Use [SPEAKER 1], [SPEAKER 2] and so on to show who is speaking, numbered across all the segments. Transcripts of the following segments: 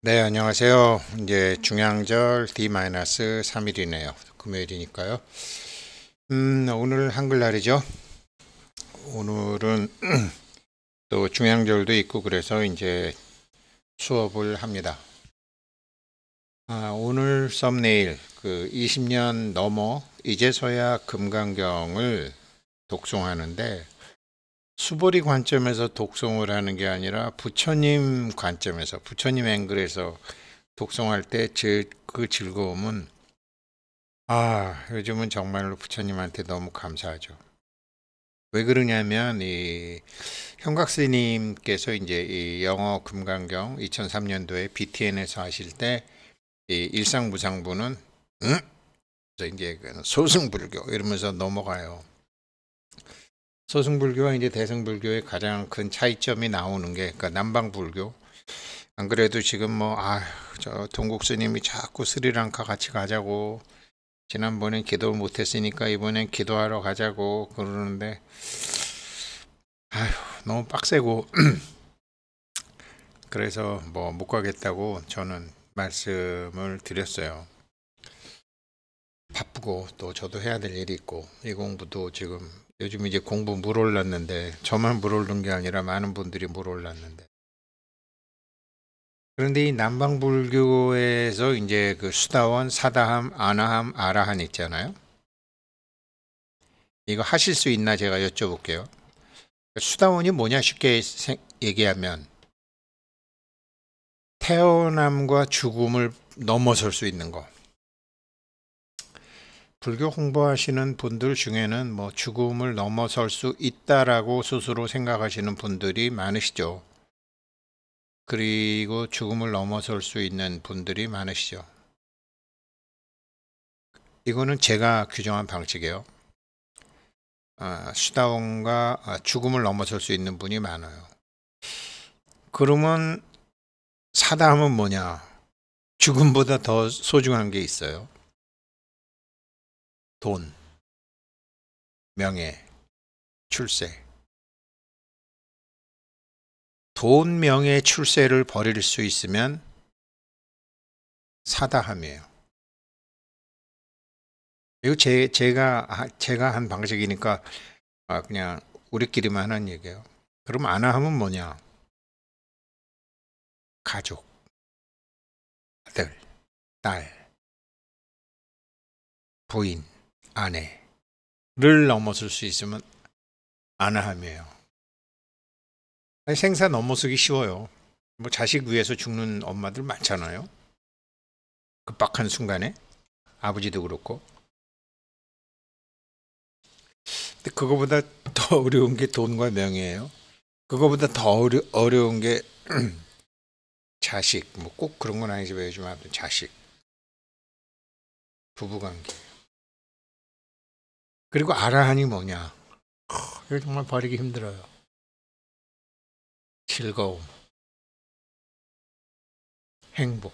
[SPEAKER 1] 네, 안녕하세요. 이제 중양절 D-3일이네요. 금요일이니까요. 음, 오늘 한글날이죠. 오늘은 또 중양절도 있고 그래서 이제 수업을 합니다. 아, 오늘 썸네일 그 20년 넘어 이제서야 금강경을 독송하는데 수보리 관점에서 독성을 하는 게 아니라 부처님 관점에서 부처님 앵글에서 독성할때 그 즐거움은 아 요즘은 정말로 부처님한테 너무 감사하죠. 왜 그러냐면 이형각 스님께서 이제 이 영어 금강경 2003년도에 BTN에서 하실 때 이 일상무상부는 응? 이제 그 소승불교 이러면서 넘어가요. 소승불교와 이제 대승불교의 가장 큰 차이점이 나오는 게 그러니까 남방불교 안 그래도 지금 뭐아저 동국 스님이 자꾸 스리랑카 같이 가자고 지난번엔 기도를 못했으니까 이번엔 기도하러 가자고 그러는데 아휴 너무 빡세고 그래서 뭐 못 가겠다고 저는 말씀을 드렸어요. 바쁘고 또 저도 해야 될 일이 있고 이 공부도 지금 요즘 이제 공부 물 올랐는데 저만 물 오른 게 아니라 많은 분들이 물 올랐는데 그런데 이 남방불교에서 이제 그 수다원, 사다함, 아나함, 아라한 있잖아요. 이거 하실 수 있나 제가 여쭤볼게요. 수다원이 뭐냐 쉽게 얘기하면 태어남과 죽음을 넘어설 수 있는 거. 불교 홍보하시는 분들 중에는 뭐 죽음을 넘어설 수 있다라고 스스로 생각하시는 분들이 많으시죠. 그리고 죽음을 넘어설 수 있는 분들이 많으시죠. 이거는 제가 규정한 방식이에요. 아, 수다원과 아, 죽음을 넘어설 수 있는 분이 많아요. 그러면
[SPEAKER 2] 사담은 뭐냐? 죽음보다 더 소중한 게 있어요. 돈, 명예, 출세. 돈, 명예, 출세를 버릴 수 있으면 사다함이에요. 이거 제, 제가, 제가 한 방식이니까 아, 그냥 우리끼리만 하는 얘기예요. 그럼 안하함은 뭐냐? 가족, 아들, 딸, 부인. 아내를 넘어설 수 있으면 아나함이에요.
[SPEAKER 1] 생사 넘어서기 쉬워요. 뭐 자식 위해서 죽는
[SPEAKER 2] 엄마들 많잖아요. 급박한 순간에 아버지도 그렇고. 근데 그거보다 더 어려운 게 돈과 명예예요. 그거보다 더 어려, 어려운 게 자식. 뭐 꼭 그런 건 아니지만 요즘 아무튼 자식. 부부관계. 그리고 아라한이 뭐냐? 이거 정말 버리기 힘들어요. 즐거움, 행복.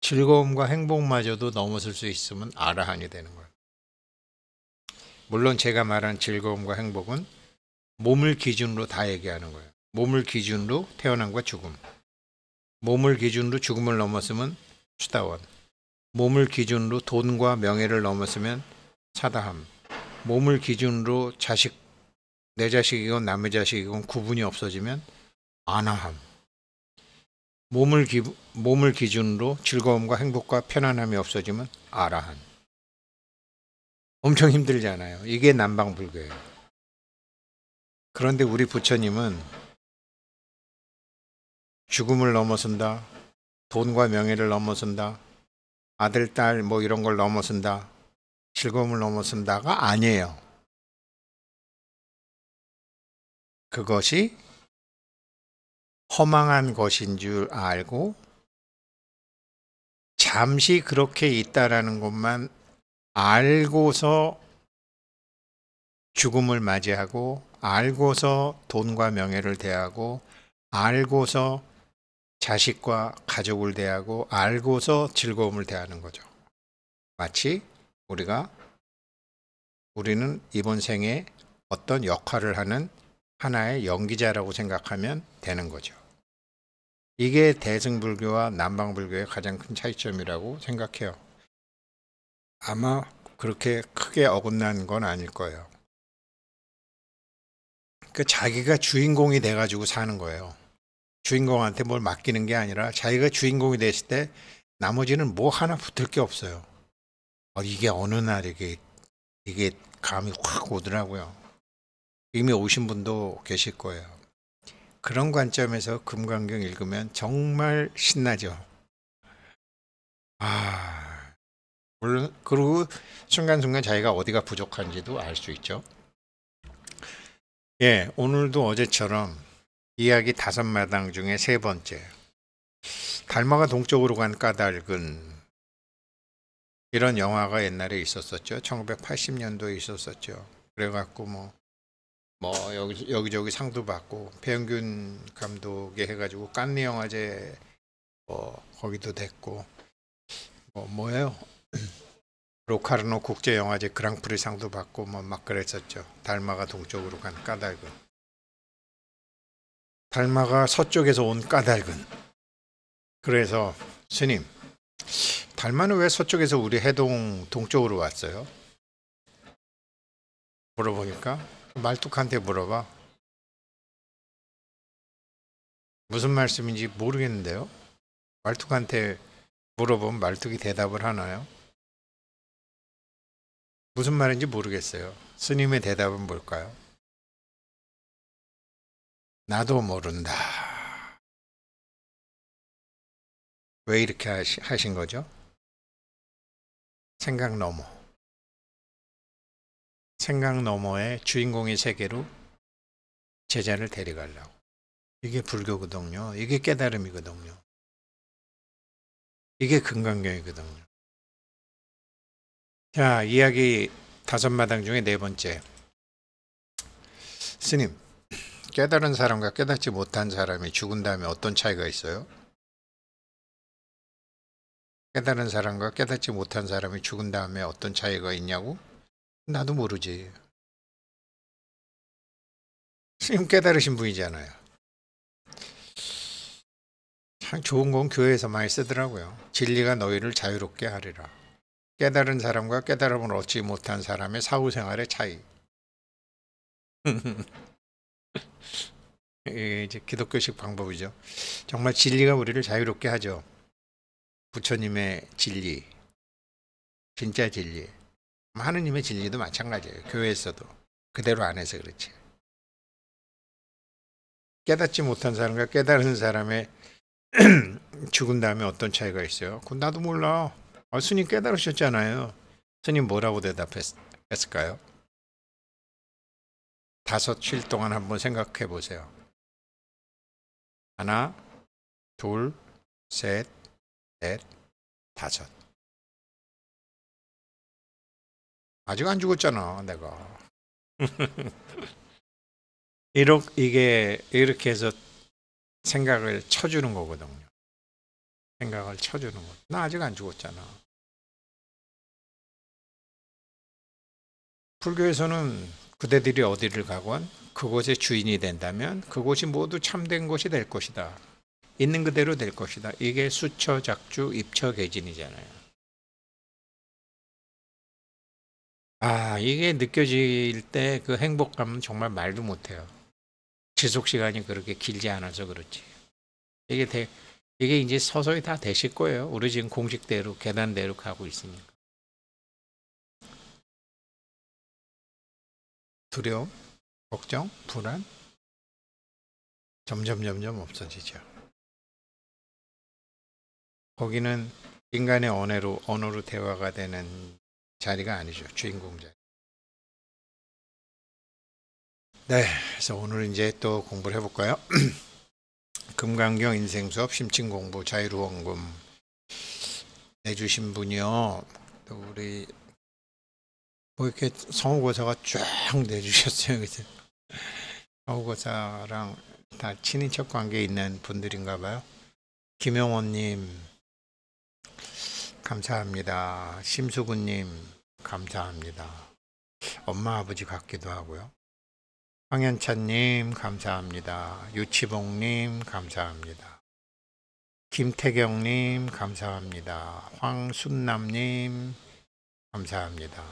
[SPEAKER 2] 즐거움과 행복마저도 넘어설 수
[SPEAKER 1] 있으면 아라한이 되는 거예요. 물론 제가 말한 즐거움과 행복은 몸을 기준으로 다 얘기하는 거예요. 몸을 기준으로 태어난과 죽음. 몸을 기준으로 죽음을 넘었으면 수다원. 몸을 기준으로 돈과 명예를 넘었으면 차다함, 몸을 기준으로 자식, 내 자식이건 남의 자식이건 구분이 없어지면 안아함, 몸을, 기, 몸을 기준으로 즐거움과 행복과 편안함이 없어지면 아라함.
[SPEAKER 2] 엄청 힘들지 않아요. 이게 남방불교예요. 그런데 우리 부처님은 죽음을 넘어선다, 돈과 명예를 넘어선다, 아들, 딸, 뭐 이런 걸 넘어선다, 즐거움을 넘어선다가 아니에요. 그것이 허망한 것인 줄 알고 잠시 그렇게 있다라는 것만
[SPEAKER 1] 알고서 죽음을 맞이하고 알고서 돈과 명예를 대하고 알고서 자식과 가족을 대하고 알고서 즐거움을 대하는 거죠. 마치 우리가 우리는 이번 생에 어떤 역할을 하는 하나의 연기자라고 생각하면 되는 거죠. 이게 대승불교와 남방불교의 가장 큰 차이점이라고 생각해요. 아마 그렇게 크게 어긋난 건 아닐 거예요. 그 자기가 주인공이 돼가지고 사는 거예요. 주인공한테 뭘 맡기는 게 아니라 자기가 주인공이 됐을 때 나머지는 뭐 하나 붙을 게 없어요. 어, 이게 어느 날 이게 이게 감이 확 오더라고요. 이미 오신 분도 계실 거예요. 그런 관점에서 금강경 읽으면 정말 신나죠. 아, 물론 그리고 순간순간 자기가 어디가 부족한지도 알 수 있죠. 예, 오늘도 어제처럼 이야기 다섯 마당 중에 세 번째. 달마가 동쪽으로 간 까닭은 이런 영화가 옛날에 있었었죠. 1980년도에 있었었죠. 그래갖고 뭐, 뭐 여기, 여기저기 상도 받고 배영균 감독이 해가지고 깐리 영화제 뭐 거기도 됐고 뭐 뭐예요? 로카르노 국제 영화제 그랑프리 상도 받고 뭐막 그랬었죠. 달마가 동쪽으로 간 까닭은 달마가 서쪽에서 온 까닭은 그래서 스님 달마는 왜 서쪽에서 우리 해동
[SPEAKER 2] 동쪽으로 왔어요? 물어보니까 말뚝한테 물어봐. 무슨 말씀인지 모르겠는데요. 말뚝한테 물어보면 말뚝이 대답을 하나요? 무슨 말인지 모르겠어요. 스님의 대답은 뭘까요? 나도 모른다. 왜 이렇게 하시, 하신 거죠? 생각 너머 생각 너머의 주인공의 세계로 제자를 데려가려고 이게 불교거든요 이게 깨달음이거든요 이게 금강경이거든요 자 이야기 다섯 마당 중에 네 번째
[SPEAKER 1] 스님 깨달은 사람과 깨닫지 못한 사람이 죽은 다음에 어떤 차이가 있어요?
[SPEAKER 2] 깨달은 사람과 깨닫지 못한 사람이 죽은 다음에 어떤 차이가 있냐고? 나도 모르지. 스님 깨달으신 분이잖아요.
[SPEAKER 1] 참 좋은 건 교회에서 많이 쓰더라고요. 진리가 너희를 자유롭게 하리라. 깨달은 사람과 깨달음을 얻지 못한 사람의 사후생활의 차이. 이게 이제 기독교식 방법이죠. 정말 진리가 우리를 자유롭게 하죠. 부처님의 진리, 진짜 진리, 하느님의 진리도 마찬가지예요. 교회에서도 그대로 안에서 그렇지. 깨닫지 못한 사람과 깨달은 사람의 죽은 다음에 어떤 차이가 있어요? 그 나도 몰라. 아, 스님 깨달으셨잖아요.
[SPEAKER 2] 스님 뭐라고 대답했을까요? 다섯 칠 동안 한번 생각해 보세요. 하나, 둘, 셋, 넷, 다섯. 아직 안 죽었잖아, 내가. 이렇게, 이게, 이렇게 해서 생각을 쳐주는 거거든요. 생각을 쳐주는 거. 나 아직 안 죽었잖아. 불교에서는 그대들이 어디를 가건
[SPEAKER 1] 그곳의 주인이 된다면 그곳이 모두 참된 곳이될 것이다. 있는 그대로 될 것이다. 이게 수처, 작주, 입처, 개진이잖아요. 아, 이게 느껴질 때 그 행복감은 정말 말도 못해요. 지속 시간이 그렇게 길지 않아서 그렇지. 이게 대,
[SPEAKER 2] 이게 이제 서서히 다 되실 거예요. 우리 지금 공식대로 계단대로 가고 있으니까. 두려움, 걱정, 불안 점점 점점 없어지죠. 거기는 인간의 언어로 언어로 대화가 되는 자리가 아니죠. 주인공 자리. 네, 그래서 오늘 이제 또 공부를 해볼까요? 금강경 인생 수업
[SPEAKER 1] 심층 공부 자유로원금 내주신 분이요. 또 우리 뭐 이렇게 성우고사가 쫙 내주셨어요. 그죠? 성우고사랑 다 친인척 관계 있는 분들인가 봐요. 김영원님. 감사합니다. 심수근님 감사합니다. 엄마, 아버지 같기도 하고요. 황현찬님, 감사합니다. 유치봉님, 감사합니다. 김태경님, 감사합니다. 황순남님, 감사합니다.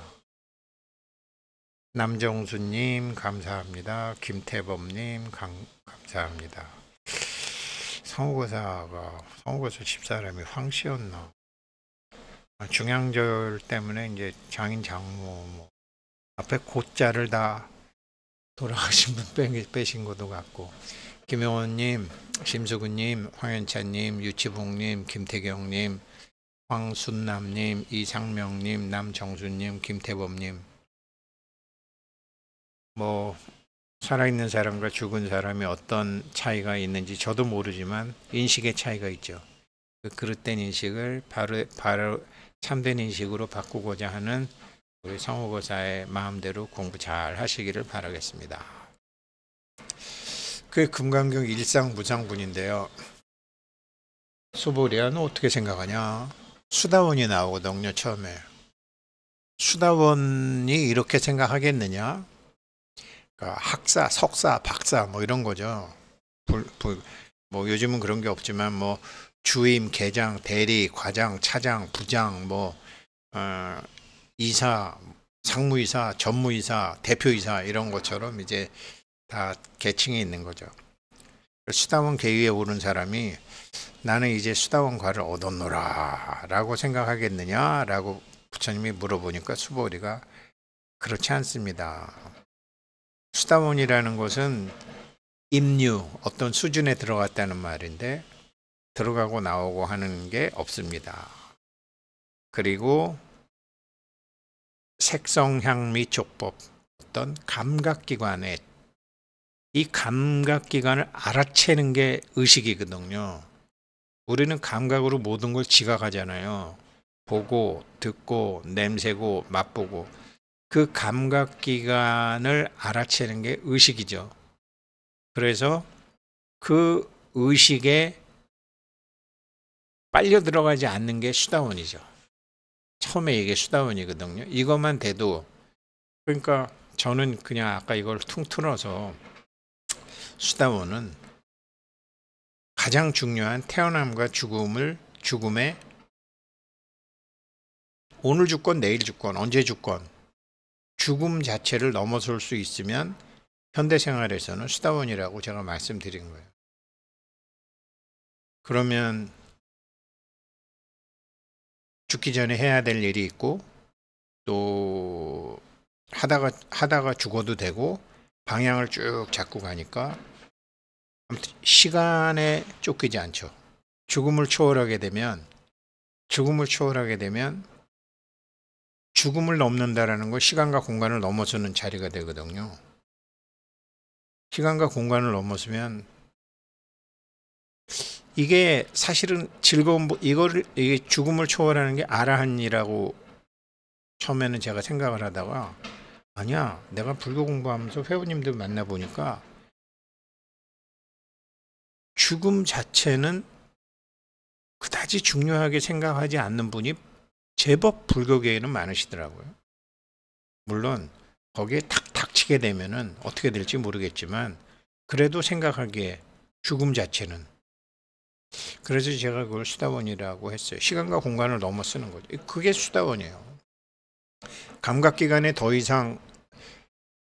[SPEAKER 1] 남정수님, 감사합니다. 김태범님, 감, 감사합니다. 성우고사가 성우고사 집사람이 황씨였나 아, 중앙절 때문에 이제 장인 장모 뭐 앞에 고자를 다 돌아가신 분 빼신 것도 같고 김영원님, 심수근님, 황현찬님, 유치봉님, 김태경님, 황순남님, 이상명님, 남정수님, 김태범님 뭐 살아있는 사람과 죽은 사람이 어떤 차이가 있는지 저도 모르지만 인식의 차이가 있죠. 그 그릇된 인식을 바로 바로 참된 인식으로 바꾸고자 하는 우리 성우고사의 마음대로 공부 잘 하시기를 바라겠습니다. 그게 금강경 일상무상분인데요. 수보리아 는 어떻게 생각하냐? 수다원이 나오거든요 처음에. 수다원이 이렇게 생각하겠느냐? 그러니까 학사, 석사, 박사 뭐 이런 거죠. 불, 불, 뭐 요즘은 그런 게 없지만 뭐 주임, 계장, 대리, 과장, 차장, 부장, 뭐 어, 이사, 상무이사, 전무이사, 대표이사 이런 것처럼 이제 다 계층이 있는 거죠. 수다원 계위에 오른 사람이 나는 이제 수다원과를 얻었노라 라고 생각하겠느냐 라고 부처님이 물어보니까 수보리가 그렇지 않습니다. 수다원이라는 것은 임류 어떤 수준에 들어갔다는 말인데 들어가고 나오고 하는 게 없습니다. 그리고 색성향미촉법 어떤 감각기관에 이 감각기관을 알아채는 게 의식이거든요. 우리는 감각으로 모든 걸 지각하잖아요. 보고, 듣고, 냄새고, 맛보고 그 감각기관을 알아채는 게 의식이죠.
[SPEAKER 2] 그래서 그 의식의 빨려 들어가지 않는 게 수다원이죠. 처음에 이게
[SPEAKER 1] 수다원이거든요. 이것만 돼도 그러니까 저는 그냥 아까 이걸 퉁틀어서
[SPEAKER 2] 수다원은 가장 중요한 태어남과 죽음을 죽음의 오늘 죽건 내일
[SPEAKER 1] 죽건 언제 죽건 죽음 자체를 넘어설 수 있으면 현대
[SPEAKER 2] 생활에서는 수다원이라고 제가 말씀드린 거예요. 그러면 죽기 전에 해야 될 일이 있고 또 하다가 하다가 죽어도 되고 방향을
[SPEAKER 1] 쭉 잡고 가니까 아무튼 시간에 쫓기지 않죠. 죽음을 초월하게 되면 죽음을 초월하게 되면 죽음을 넘는다라는 건 시간과 공간을 넘어서는 자리가 되거든요. 시간과 공간을 넘어서면 이게 사실은 즐거운 이거를 이게 죽음을 초월하는 게 아라한이라고 처음에는 제가 생각을 하다가 아니야 내가 불교 공부하면서 회원님들 만나
[SPEAKER 2] 보니까 죽음 자체는 그다지 중요하게 생각하지 않는 분이 제법 불교계에는
[SPEAKER 1] 많으시더라고요. 물론 거기에 탁 닥치게 되면은 어떻게 될지 모르겠지만 그래도 생각하기에 죽음 자체는 그래서 제가 그걸 수다원이라고 했어요. 시간과 공간을 넘어 쓰는 거죠. 그게 수다원이에요. 감각기관에 더 이상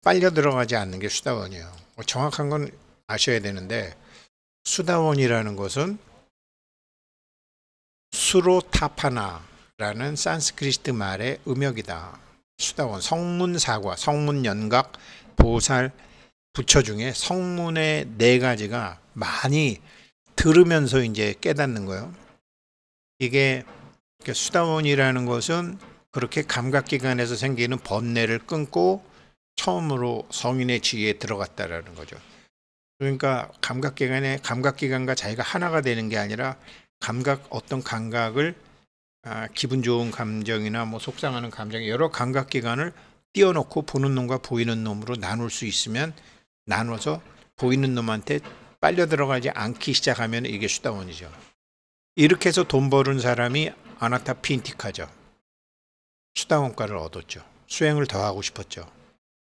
[SPEAKER 1] 빨려 들어가지 않는 게 수다원이에요. 뭐 정확한 건 아셔야 되는데 수다원이라는 것은 수로타파나라는 산스크리트 말의 음역이다. 수다원, 성문사과, 성문연각, 보살, 부처 중에 성문의 네 가지가 많이 들으면서 이제 깨닫는 거예요. 이게 그러니까 수다원이라는 것은 그렇게 감각기관에서 생기는 번뇌를 끊고 처음으로 성인의 지위에 들어갔다라는 거죠. 그러니까 감각기관의 감각기관과 자기가 하나가 되는 게 아니라 감각 어떤 감각을 아, 기분 좋은 감정이나 뭐 속상하는 감정 여러 감각기관을 띄워놓고 보는 놈과 보이는 놈으로 나눌 수 있으면 나눠서 보이는 놈한테 빨려 들어가지 않기 시작하면 이게 수다원이죠 이렇게 해서 돈 버는 사람이 아나타 핀틱하죠. 수당원가를 얻었죠. 수행을 더 하고 싶었죠.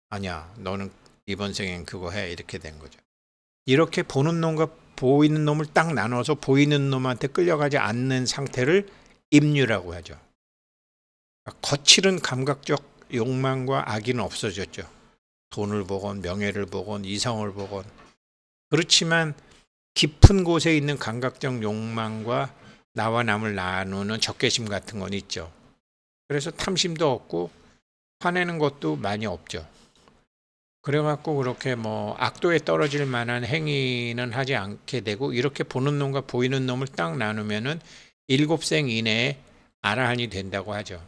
[SPEAKER 1] 아니야, 너는 이번 생엔 그거 해. 이렇게 된 거죠. 이렇게 보는 놈과 보이는 놈을 딱 나눠서 보이는 놈한테 끌려가지 않는 상태를 임유라고 하죠. 거칠은 감각적 욕망과 악의는 없어졌죠. 돈을 보건 명예를 보건 이상을 보건 그렇지만 깊은 곳에 있는 감각적 욕망과 나와 남을 나누는 적개심 같은 건 있죠. 그래서 탐심도 없고 화내는 것도 많이 없죠. 그래갖고 그렇게 뭐 악도에 떨어질 만한 행위는 하지 않게 되고 이렇게 보는 놈과 보이는 놈을 딱 나누면은 일곱 생 이내에 아라한이 된다고 하죠.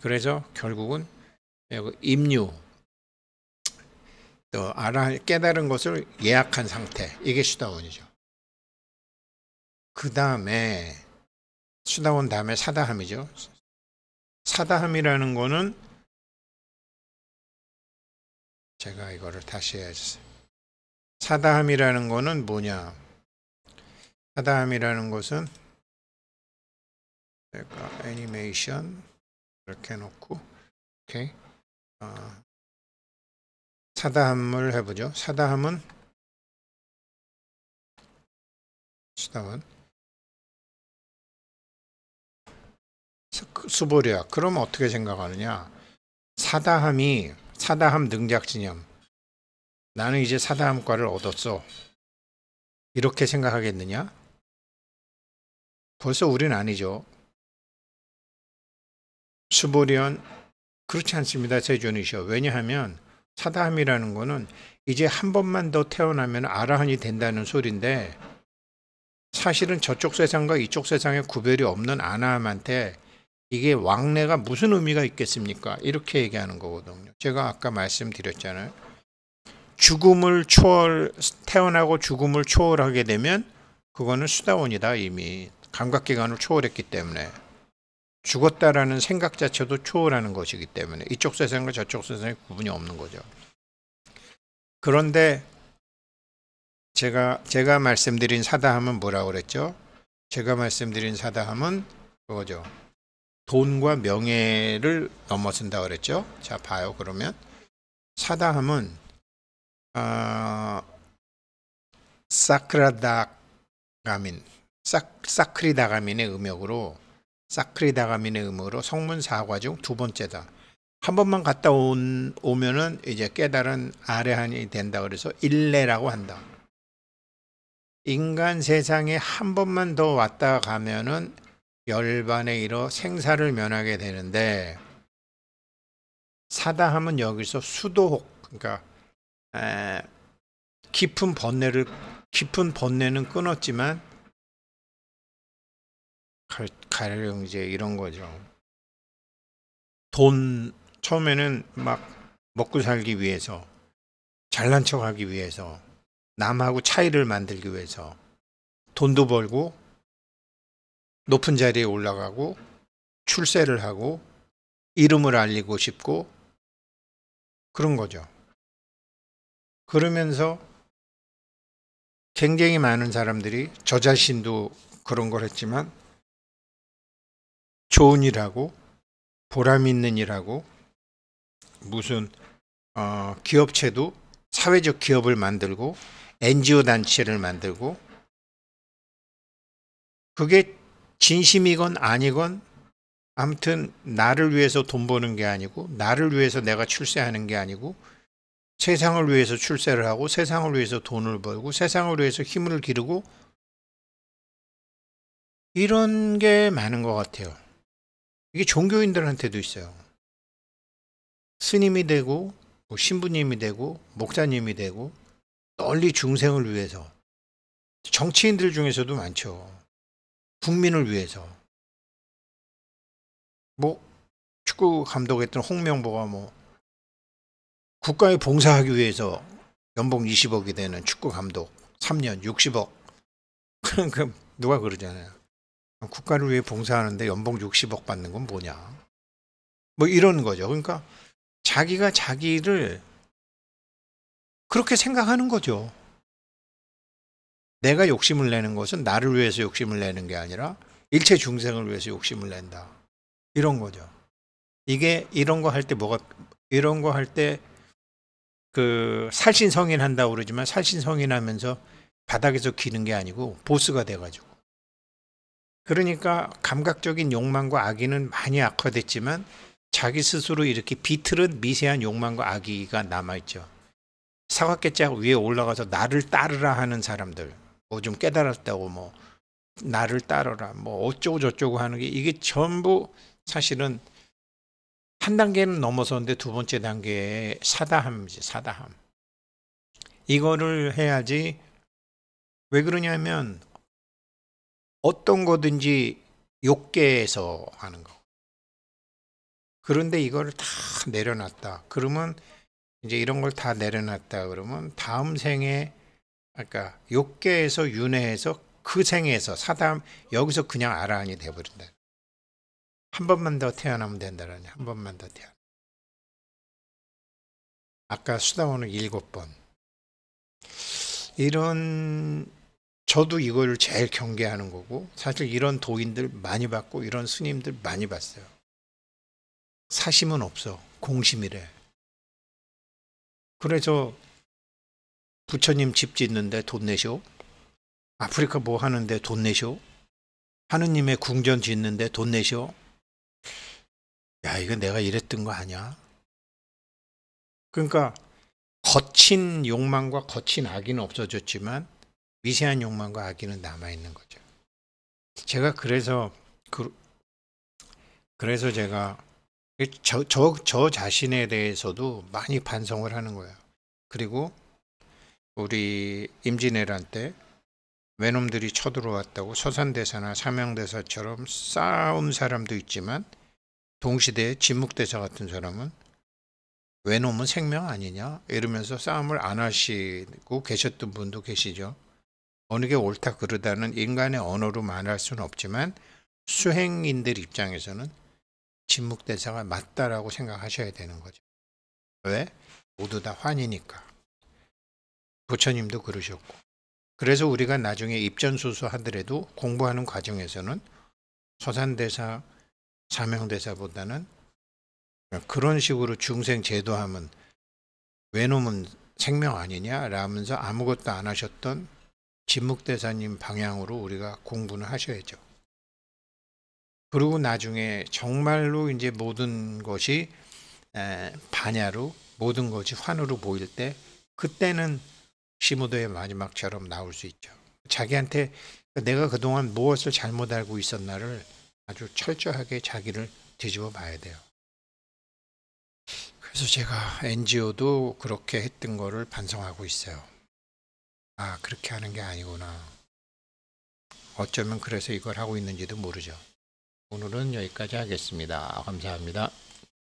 [SPEAKER 1] 그래서 결국은 그 임유 또 알아 깨달은 것을 예약한 상태 이게 수다원이죠. 그
[SPEAKER 2] 다음에 수다원 다음에 사다함이죠. 사다함이라는 거는 제가 이거를 다시 해야지. 사다함이라는 거는 뭐냐? 사다함이라는 것은 그러 애니메이션 이렇게 놓고 오케이. 어, 사다함을 해보죠. 사다함은 수다원 수보리아 그럼 어떻게 생각하느냐 사다함이 사다함 능작진념 나는 이제 사다함과를 얻었어 이렇게 생각하겠느냐 벌써 우린 아니죠 수보리언
[SPEAKER 1] 그렇지 않습니다 제존이셔 왜냐하면 사다함이라는 거는 이제 한 번만 더 태어나면 아라한이 된다는 소리인데 사실은 저쪽 세상과 이쪽 세상의 구별이 없는 아나함한테 이게 왕래가 무슨 의미가 있겠습니까? 이렇게 얘기하는 거거든요. 제가 아까 말씀드렸잖아요. 죽음을 초월, 태어나고 죽음을 초월하게 되면 그거는 수다원이다 이미 감각기관을 초월했기 때문에 죽었다라는 생각 자체도 초월하는 것이기 때문에 이쪽 세상과 저쪽 세상의 구분이 없는 거죠. 그런데 제가 제가 말씀드린 사다함은 뭐라고 그랬죠? 제가 말씀드린 사다함은 그거죠. 돈과 명예를 넘어선다 그랬죠. 자 봐요 그러면 사다함은 아, 사크라다가민 사, 사크리다가민의 음역으로 사크리다가민의 의무로 성문 사과 중 두 번째다. 한 번만 갔다 온, 오면은 이제 깨달은 아레한이 된다 그래서 일례라고 한다. 인간 세상에 한 번만 더 왔다 가면은 열반에 이르 생사를 면하게 되는데 사다함은 여기서 수도혹 그러니까 에,
[SPEAKER 2] 깊은 번뇌를 깊은 번뇌는 끊었지만 가령 이제 이런 거죠. 돈 처음에는 막 먹고 살기 위해서 잘난
[SPEAKER 1] 척하기 위해서 남하고 차이를 만들기 위해서 돈도 벌고
[SPEAKER 2] 높은 자리에 올라가고 출세를 하고 이름을 알리고 싶고 그런 거죠. 그러면서 굉장히 많은 사람들이 저 자신도
[SPEAKER 1] 그런 걸 했지만 좋은 일하고 보람 있는 일하고 무슨 어, 기업체도 사회적 기업을 만들고 NGO 단체를 만들고 그게 진심이건 아니건 아무튼 나를 위해서 돈 버는 게 아니고 나를 위해서 내가 출세하는 게 아니고 세상을 위해서 출세를 하고 세상을 위해서 돈을 벌고 세상을 위해서 힘을 기르고 이런 게 많은 것 같아요. 이게 종교인들한테도 있어요. 스님이 되고 뭐 신부님이 되고 목사님이 되고
[SPEAKER 2] 널리 중생을 위해서 정치인들 중에서도 많죠. 국민을 위해서 뭐 축구 감독했던 홍명보가 뭐 국가에 봉사하기 위해서
[SPEAKER 1] 연봉 20억이 되는 축구 감독 3년 60억 그러니 누가 그러잖아요. 국가를 위해 봉사하는데 연봉 60억 받는 건 뭐냐. 뭐 이런 거죠. 그러니까 자기가 자기를 그렇게 생각하는 거죠. 내가 욕심을 내는 것은 나를 위해서 욕심을 내는 게 아니라 일체 중생을 위해서 욕심을 낸다. 이런 거죠. 이게 이런 거 할 때 뭐가 이런 거 할 때 그 살신성인 한다고 그러지만 살신성인 하면서 바닥에서 기는 게 아니고 보스가 돼 가지고 그러니까 감각적인 욕망과 악의는 많이 악화됐지만 자기 스스로 이렇게 비틀은 미세한 욕망과 악의가 남아있죠. 사각계짝 위에 올라가서 나를 따르라 하는 사람들 뭐 좀 깨달았다고 뭐 나를 따르라 뭐 어쩌고 저쩌고 하는 게 이게 전부 사실은 한 단계는 넘어서는데 두 번째 단계에 사다함이지 사다함
[SPEAKER 2] 이거를 해야지 왜 그러냐면 어떤 거든지 욕계에서 하는 거. 그런데
[SPEAKER 1] 이걸 다 내려놨다. 그러면 이제 이런 걸 다 내려놨다. 그러면 다음 생에 아까 그러니까 욕계에서 윤회에서 그 생에서 사담
[SPEAKER 2] 여기서 그냥 아라한이 돼버린다. 한 번만 더 태어나면 된다라니 한 번만 더 태어나. 아까 수다원은 일곱 번. 이런 저도 이걸 제일 경계하는 거고
[SPEAKER 1] 사실 이런 도인들 많이 봤고 이런 스님들 많이 봤어요. 사심은 없어. 공심이래. 그래서 부처님 집 짓는데 돈 내쇼. 아프리카 뭐 하는데 돈 내쇼. 하느님의 궁전 짓는데 돈 내쇼. 야, 이거 내가 이랬던 거 아니야? 그러니까 거친 욕망과 거친 악은 없어졌지만 미세한 욕망과 악기는 남아있는 거죠. 제가 그래서, 그, 래서 제가 저, 저, 저 자신에 대해서도 많이 반성을 하는 거예요. 그리고 우리 임진왜란 때 외놈들이 쳐들어왔다고 서산대사나 삼양대사처럼 싸움 사람도 있지만 동시대에 진묵대사 같은 사람은 외놈은 생명 아니냐 이러면서 싸움을 안 하시고 계셨던 분도 계시죠. 어느 게 옳다 그르다는 인간의 언어로 말할 수는 없지만 수행인들 입장에서는 진묵대사가 맞다라고 생각하셔야 되는 거죠. 왜? 모두 다 환이니까. 부처님도 그러셨고. 그래서 우리가 나중에 입전수수 하더라도 공부하는 과정에서는 서산대사, 사명대사보다는 그런 식으로 중생 제도하면 외놈은 생명 아니냐? 라면서 아무것도 안 하셨던 진묵대사님 방향으로 우리가 공부는 하셔야죠. 그리고 나중에 정말로 이제 모든 것이 반야로 모든 것이 환으로 보일 때 그때는 시무도의 마지막처럼 나올 수 있죠. 자기한테 내가 그동안 무엇을 잘못 알고 있었나를 아주 철저하게 자기를 뒤집어 봐야 돼요. 그래서 제가 NGO도 그렇게 했던 거를 반성하고 있어요. 아, 그렇게 하는 게 아니구나. 어쩌면 그래서
[SPEAKER 2] 이걸 하고 있는지도 모르죠. 오늘은 여기까지 하겠습니다. 감사합니다.